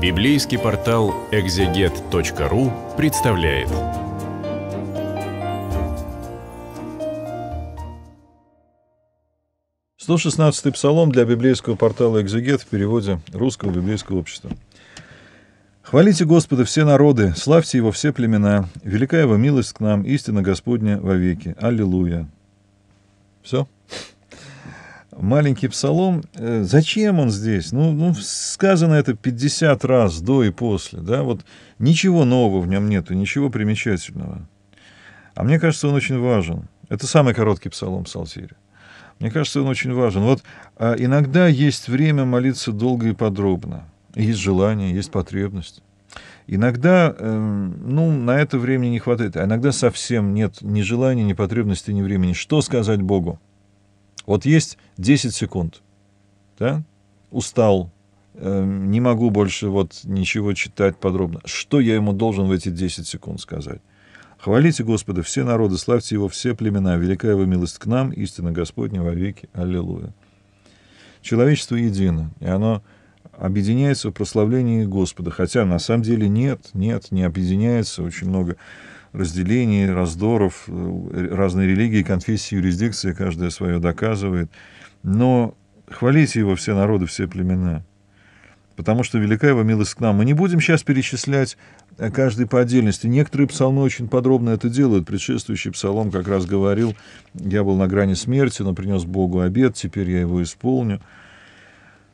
Библейский портал экзегет.ру представляет. Сто шестнадцатый псалом для библейского портала «Экзегет» в переводе Русского библейского общества. «Хвалите Господа все народы, славьте Его все племена, велика Его милость к нам, истина Господня вовеки. Аллилуйя». Все? маленький псалом, э, зачем он здесь? Ну, ну, сказано это 50 раз до и после, да, вот ничего нового в нем нету, ничего примечательного. А мне кажется, он очень важен. Это самый короткий псалом в Псалтире. Мне кажется, он очень важен. Вот а, иногда есть время молиться долго и подробно. Есть желание, есть потребность. Иногда, эм, ну, на это времени не хватает, а иногда совсем нет ни желания, ни потребности, ни времени. Что сказать Богу? Вот есть 10 секунд, да? устал, э, не могу больше вот ничего читать подробно. Что я ему должен в эти 10 секунд сказать? Хвалите Господа все народы, славьте Его все племена, велика Его милость к нам, истина Господня во веки. Аллилуйя. Человечество едино, и оно объединяется в прославлении Господа, хотя на самом деле нет, нет, не объединяется, очень много разделений, раздоров, э, разные религии, конфессии, юрисдикции, каждая свое доказывает. Но хвалите его все народы, все племена, потому что велика его милость к нам. Мы не будем сейчас перечислять э, каждый по отдельности. Некоторые псалмы очень подробно это делают. Предшествующий псалом как раз говорил, я был на грани смерти, но принес Богу обед, теперь я его исполню.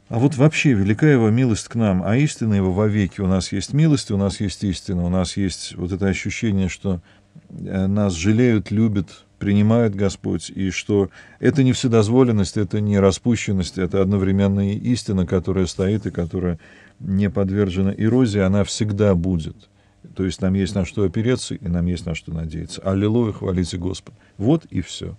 А вот вообще велика его милость к нам, а истина его вовеки. У нас есть милость, у нас есть истина, у нас есть вот это ощущение, что э, нас жалеют, любят, принимают Господь, и что это не вседозволенность, это не распущенность, это одновременно и истина, которая стоит и которая не подвержена эрозии, она всегда будет. То есть нам есть на что опереться, и нам есть на что надеяться. Аллилуйя, хвалите Господа. Вот и все.